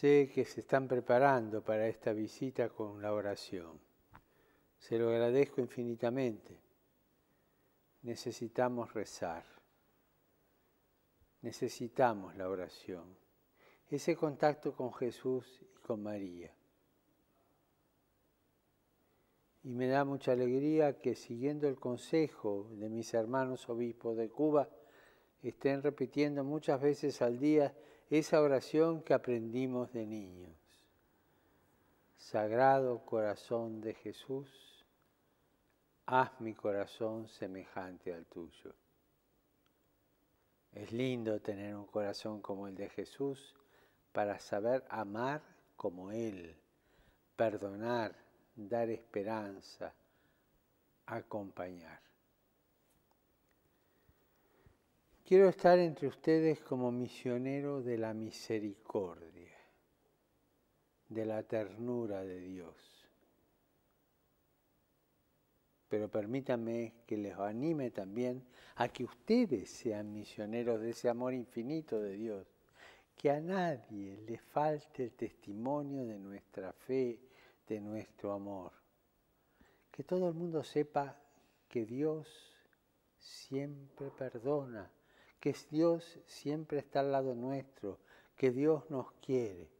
Sé que se están preparando para esta visita con la oración. Se lo agradezco infinitamente. Necesitamos rezar. Necesitamos la oración. Ese contacto con Jesús y con María. Y me da mucha alegría que siguiendo el consejo de mis hermanos obispos de Cuba, estén repitiendo muchas veces al día esa oración que aprendimos de niños. Sagrado corazón de Jesús, haz mi corazón semejante al tuyo. Es lindo tener un corazón como el de Jesús para saber amar como Él, perdonar, dar esperanza, acompañar. Quiero estar entre ustedes como misionero de la misericordia, de la ternura de Dios. Pero permítanme que les anime también a que ustedes sean misioneros de ese amor infinito de Dios. Que a nadie le falte el testimonio de nuestra fe, de nuestro amor. Que todo el mundo sepa que Dios siempre perdona que Dios siempre está al lado nuestro, que Dios nos quiere.